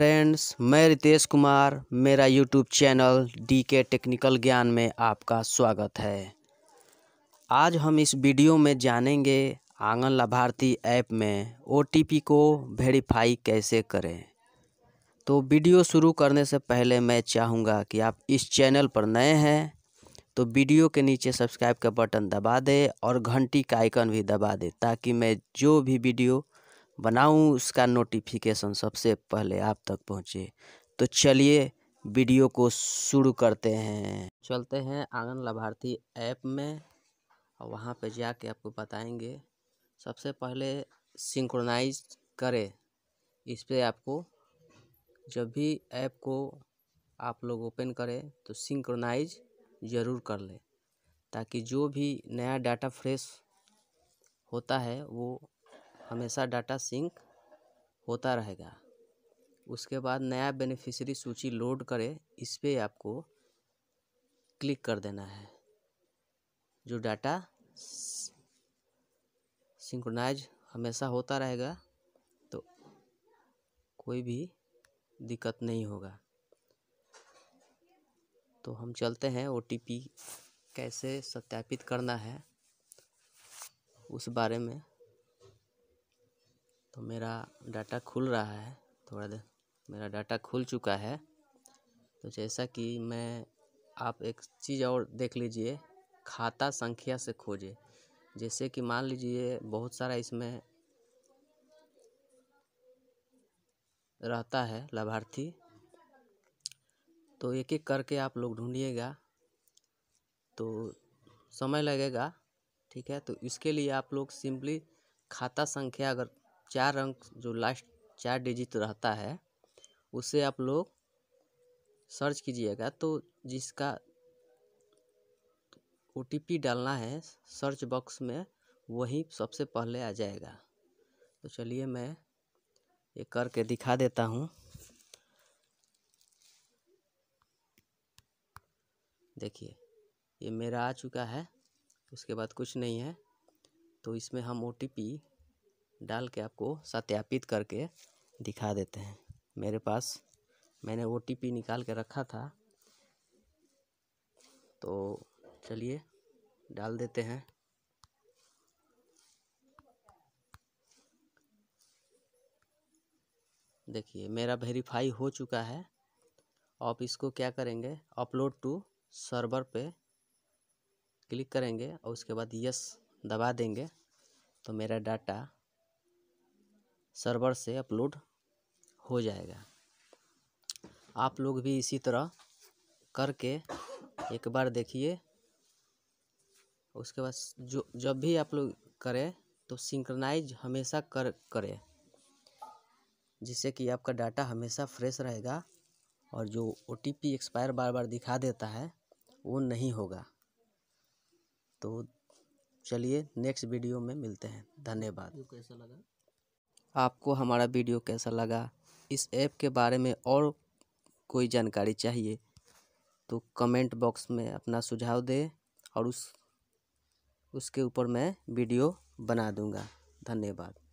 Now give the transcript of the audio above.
friends मैं रितेश कुमार मेरा YouTube channel D K technical Gyan में आपका स्वागत है आज हम इस वीडियो में जानेंगे आंगन लाभार्थी ऐप में ओ को वेरीफाई कैसे करें तो वीडियो शुरू करने से पहले मैं चाहूँगा कि आप इस चैनल पर नए हैं तो वीडियो के नीचे सब्सक्राइब का बटन दबा दें और घंटी का आइकन भी दबा दें ताकि मैं जो भी वीडियो बनाऊँ उसका नोटिफिकेशन सबसे पहले आप तक पहुँचे तो चलिए वीडियो को शुरू करते हैं चलते हैं आंगन लाभार्थी ऐप में और वहाँ पर जाके आपको बताएंगे सबसे पहले सिंक्रोनाइज करें इस पर आपको जब भी ऐप को आप लोग ओपन करें तो सिंक्रोनाइज ज़रूर कर लें ताकि जो भी नया डाटा फ्रेश होता है वो हमेशा डाटा सिंक होता रहेगा उसके बाद नया बेनिफिशियरी सूची लोड करें इस पर आपको क्लिक कर देना है जो डाटा सिंक्रोनाइज हमेशा होता रहेगा तो कोई भी दिक्कत नहीं होगा तो हम चलते हैं ओ कैसे सत्यापित करना है उस बारे में तो मेरा डाटा खुल रहा है थोड़ा देर मेरा डाटा खुल चुका है तो जैसा कि मैं आप एक चीज़ और देख लीजिए खाता संख्या से खोजें जैसे कि मान लीजिए बहुत सारा इसमें रहता है लाभार्थी तो एक एक करके आप लोग ढूंढिएगा तो समय लगेगा ठीक है तो इसके लिए आप लोग सिंपली खाता संख्या अगर चार अंक जो लास्ट चार डिजिट रहता है उसे आप लोग सर्च कीजिएगा तो जिसका ओ डालना है सर्च बॉक्स में वही सबसे पहले आ जाएगा तो चलिए मैं ये करके दिखा देता हूँ देखिए ये मेरा आ चुका है उसके बाद कुछ नहीं है तो इसमें हम ओ डाल के आपको सत्यापित करके दिखा देते हैं मेरे पास मैंने ओ निकाल के रखा था तो चलिए डाल देते हैं देखिए मेरा वेरीफाई हो चुका है आप इसको क्या करेंगे अपलोड टू सर्वर पे क्लिक करेंगे और उसके बाद यस दबा देंगे तो मेरा डाटा सर्वर से अपलोड हो जाएगा आप लोग भी इसी तरह करके एक बार देखिए उसके बाद जो जब भी आप लोग करें तो सिंक्रनाइज हमेशा कर करें जिससे कि आपका डाटा हमेशा फ्रेश रहेगा और जो ओ टी पी एक्सपायर बार बार दिखा देता है वो नहीं होगा तो चलिए नेक्स्ट वीडियो में मिलते हैं धन्यवाद कैसा लगा आपको हमारा वीडियो कैसा लगा इस ऐप के बारे में और कोई जानकारी चाहिए तो कमेंट बॉक्स में अपना सुझाव दें और उस उसके ऊपर मैं वीडियो बना दूंगा धन्यवाद